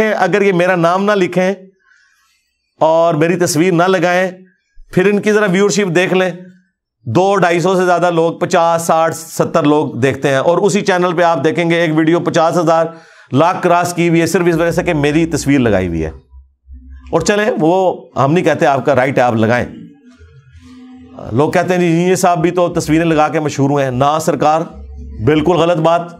है अगर ये मेरा नाम ना लिखें और मेरी तस्वीर ना लगाएं फिर इनकी ज़रा व्यूअरशिप देख लें दो ढाई सौ से ज़्यादा लोग पचास साठ सत्तर लोग देखते हैं और उसी चैनल पे आप देखेंगे एक वीडियो पचास हज़ार लाख क्रॉस की हुई है सिर्फ इस वजह से कि मेरी तस्वीर लगाई हुई है और चले वो हम नहीं कहते आपका राइट है आप लगाएं लोग कहते हैं इंजीनियर साहब भी तो तस्वीरें लगा के मशहूर हुए हैं ना सरकार बिल्कुल गलत बात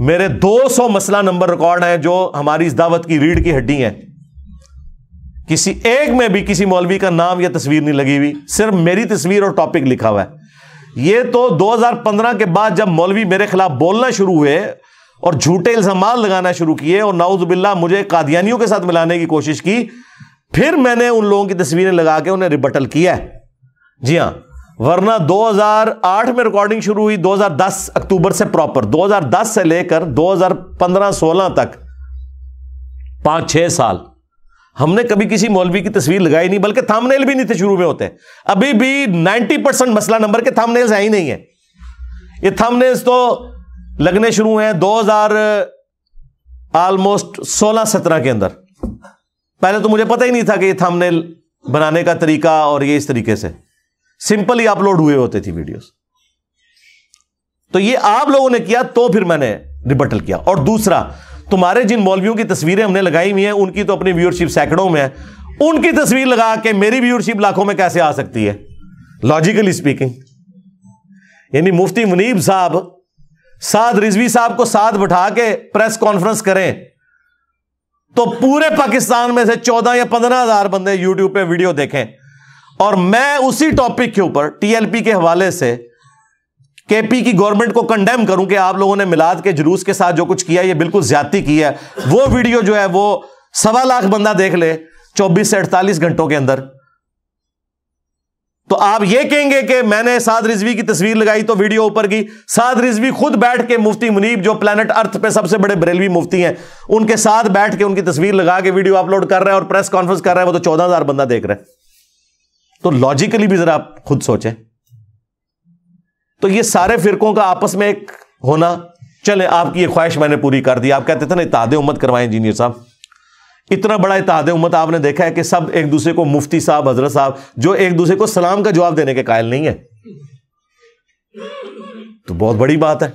मेरे 200 मसला नंबर रिकॉर्ड हैं जो हमारी इस दावत की रीढ़ की हड्डी हैं किसी एक में भी किसी मौलवी का नाम या तस्वीर नहीं लगी हुई सिर्फ मेरी तस्वीर और टॉपिक लिखा हुआ है ये तो 2015 के बाद जब मौलवी मेरे खिलाफ बोलना शुरू हुए और झूठे इल्जाम लगाना शुरू किए और नाउजबिल्ला मुझे कादियानियों के साथ मिलाने की कोशिश की फिर मैंने उन लोगों की तस्वीरें लगा के उन्हें रिबटल किया जी हाँ वरना 2008 में रिकॉर्डिंग शुरू हुई 2010 अक्टूबर से प्रॉपर 2010 से लेकर 2015-16 तक पांच छह साल हमने कभी किसी मौलवी की तस्वीर लगाई नहीं बल्कि थामनेल भी नहीं थे शुरू में होते अभी भी 90 परसेंट मसला नंबर के थामनेल्स है ही नहीं है ये थामनेल्स तो लगने शुरू हैं 2000 ऑलमोस्ट 16 सत्रह के अंदर पहले तो मुझे पता ही नहीं था कि ये थामनेल बनाने का तरीका और ये इस तरीके से सिंपल ही अपलोड हुए होते थे वीडियोस तो ये आप लोगों ने किया तो फिर मैंने रिबटल किया और दूसरा तुम्हारे जिन मौलवियों की तस्वीरें हमने लगाई हुई हैं उनकी तो अपनी व्यूअरशिप सैकड़ों में है उनकी तस्वीर लगा के मेरी व्यूअरशिप लाखों में कैसे आ सकती है लॉजिकली स्पीकिंग यानी मुफ्ती मुनीब साहब साध रिजवी साहब को साथ बैठा के प्रेस कॉन्फ्रेंस करें तो पूरे पाकिस्तान में से चौदह या पंद्रह हजार बंदे यूट्यूब पे वीडियो देखें और मैं उसी टॉपिक के ऊपर टीएलपी के हवाले से केपी की गवर्नमेंट को कंडेम करूं कि आप लोगों ने मिलाद के जुलूस के साथ जो कुछ किया ये बिल्कुल ज्यादती की है वो वीडियो जो है वो सवा लाख बंदा देख ले चौबीस से अड़तालीस घंटों के अंदर तो आप ये कहेंगे कि मैंने साद रिजवी की तस्वीर लगाई तो वीडियो ऊपर की साद रिजवी खुद बैठ के मुफ्ती मुनीब जो प्लेनेट अर्थ पे सबसे बड़े बरेलवी मुफ्ती हैं उनके साथ बैठ के उनकी तस्वीर लगा के वीडियो अपलोड कर रहे हैं और प्रेस कॉन्फ्रेंस कर रहे हैं वो तो चौदह हजार बंदा देख रहे हैं तो लॉजिकली भी जरा आप खुद सोचें तो ये सारे फिरकों का आपस में एक होना चले आपकी ये ख्वाहिश मैंने पूरी कर दी आप कहते थे ना इतिहाद उम्मत करवाए इंजीनियर साहब इतना बड़ा इतिहाद उम्मत आपने देखा है कि सब एक दूसरे को मुफ्ती साहब हजरत साहब जो एक दूसरे को सलाम का जवाब देने के कायल नहीं है तो बहुत बड़ी बात है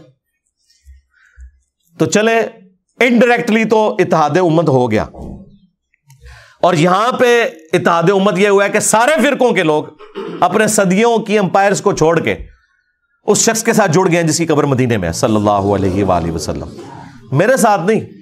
तो चले इनडायरेक्टली तो इतिहाद उम्मत हो गया और यहां पर इतिहाद उम्मत यह हुआ है कि सारे फिरकों के लोग अपने सदियों की अंपायर को छोड़ के उस शख्स के साथ जुड़ गए जिसकी कब्र मदीने में है मेरे साथ नहीं